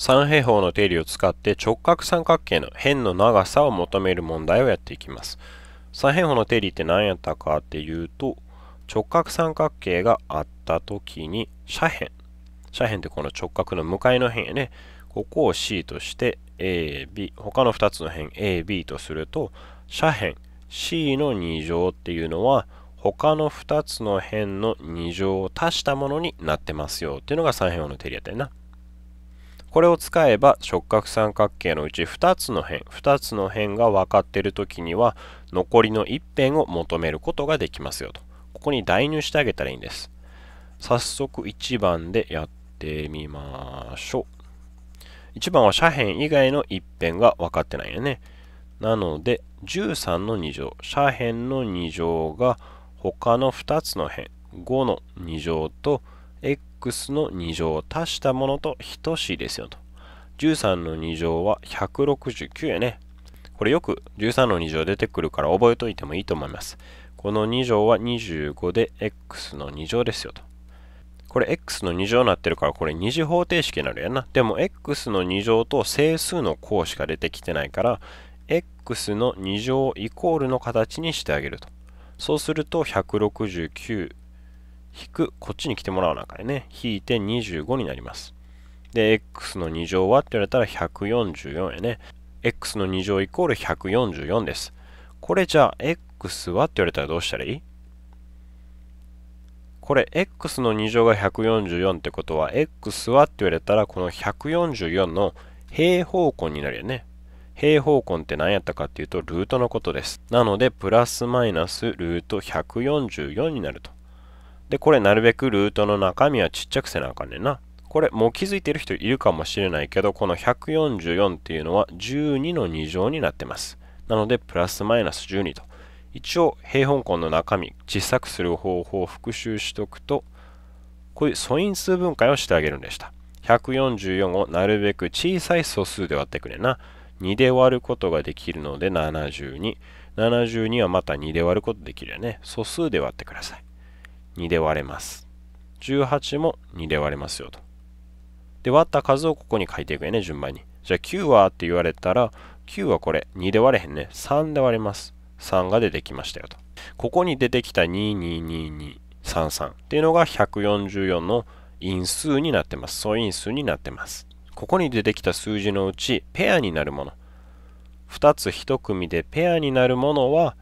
三平方の定理を使って直角三角形の辺の長さを求める問題をやっていきます。三平方の定理って何やったかっていうと直角三角形があった時に斜辺斜辺ってこの直角の向かいの辺やねここを C として AB 他の2つの辺 AB とすると斜辺 C の2乗っていうのは他の2つの辺の2乗を足したものになってますよっていうのが三平方の定理やったよな。これを使えば触角三角形のうち2つの辺2つの辺が分かっている時には残りの1辺を求めることができますよとここに代入してあげたらいいんです早速1番でやってみましょう1番は斜辺以外の1辺が分かってないよねなので13の2乗斜辺の2乗が他の2つの辺5の2乗と2 x の2乗を足したものと等しいですよと。13の2乗は169やね。これよく13の2乗出てくるから覚えといてもいいと思います。この2乗は25で x の2乗ですよと。これ x の2乗になってるからこれ二次方程式になるやな。でも x の2乗と整数の項しか出てきてないから x の2乗イコールの形にしてあげると。そうすると169引く、こっちに来てもらうなあかね。引いて25になります。で、x の2乗はって言われたら144やね。x の2乗イコール144です。これじゃあ、x はって言われたらどうしたらいいこれ x の2乗が144ってことは x はって言われたらこの144の平方根になるよね。平方根って何やったかっていうとルートのことです。なのでプラスマイナスルート144になると。で、これなるべくルートの中身はちっちゃくせなあかんねんな。これもう気づいてる人いるかもしれないけど、この144っていうのは12の2乗になってます。なので、プラスマイナス12と。一応、平方根の中身、小さくする方法を復習しとくと、こういう素因数分解をしてあげるんでした。144をなるべく小さい素数で割ってくれな。2で割ることができるので72。72はまた2で割ることできるよね。素数で割ってください。2で割れます。18も2で割れますよと。で、割った数をここに書いていくよね、順番に。じゃあ9はって言われたら、9はこれ、2で割れへんね。3で割れます。3が出てきましたよと。ここに出てきた222233っていうのが144の因数になってます。素因数になってます。ここに出てきた数字のうち、ペアになるもの。2つ1組でペアになるものは、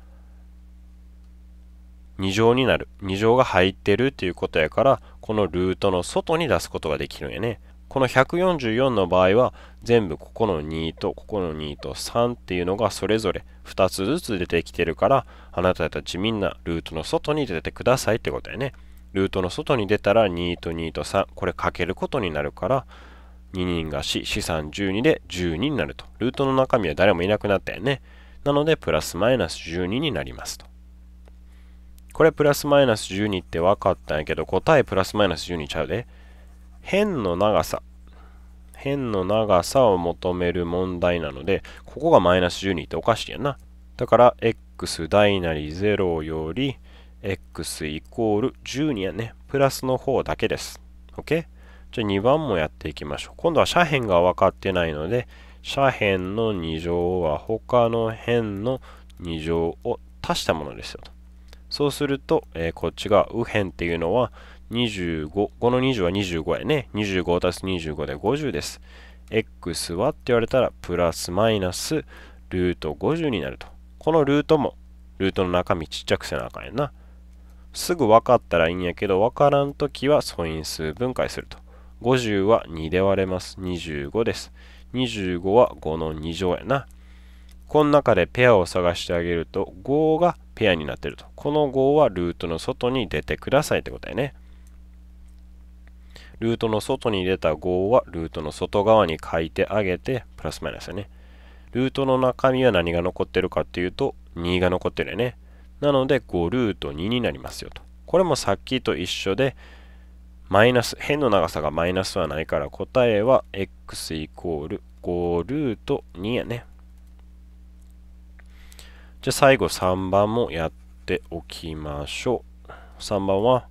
2乗になる2乗が入ってるっていうことやからこのルートの外に出すことができるんやねこの144の場合は全部ここの2とここの2と3っていうのがそれぞれ2つずつ出てきてるからあなたたちみんなルートの外に出てくださいってことやねルートの外に出たら2と2と3これかけることになるから2人が死4、3、12で12になると。ルートの中身は誰もいなくなったよね。なので、プラスマイナス12になりますと。これプラスマイナス12って分かったんやけど、答えプラスマイナス12ちゃうで。辺の長さ。辺の長さを求める問題なので、ここがマイナス12っておかしいやんな。だから、x 大なり0より、x イコール12やね。プラスの方だけです。OK? じゃあ2番もやっていきましょう。今度は斜辺が分かってないので、斜辺の2乗は他の辺の2乗を足したものですよと。そうすると、えー、こっちが右辺っていうのは25、この20は25やね。25足す25で50です。x はって言われたら、プラスマイナスルート50になると。このルートも、ルートの中身ちっちゃくせなあかんやな。すぐ分かったらいいんやけど、分からんときは素因数分解すると。50は2で割れます。25です。25は5の2乗やな。この中でペアを探してあげると、5がペアになってると。この5はルートの外に出てくださいってことだよね。ルートの外に出た5はルートの外側に書いてあげて、プラスマイナスだね。ルートの中身は何が残ってるかっていうと、2が残ってるよね。なので、5ルート2になりますよと。これもさっきと一緒で、マイナス、辺の長さがマイナスはないから、答えは x イコール5ルート2やね。ゃあ最後3番もやっておきましょう。3番は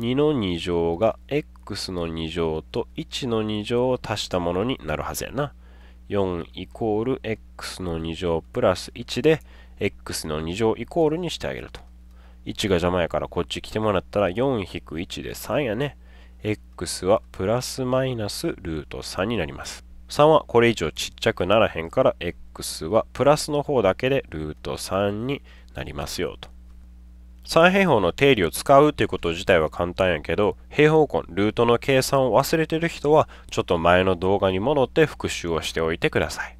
2の2乗が x の2乗と1の2乗を足したものになるはずやな。4イコール x の2乗プラス1で x の2乗イコールにしてあげると。1が邪魔やからこっち来てもらったら4-1で3やね。x はプラスマイナスルート3になります。3はこれ以上ちっちゃくならへんから x はプラスの方だけでルート3になりますよと。3平方の定理を使うっていうこと自体は簡単やけど平方根ルートの計算を忘れてる人はちょっと前の動画に戻って復習をしておいてください。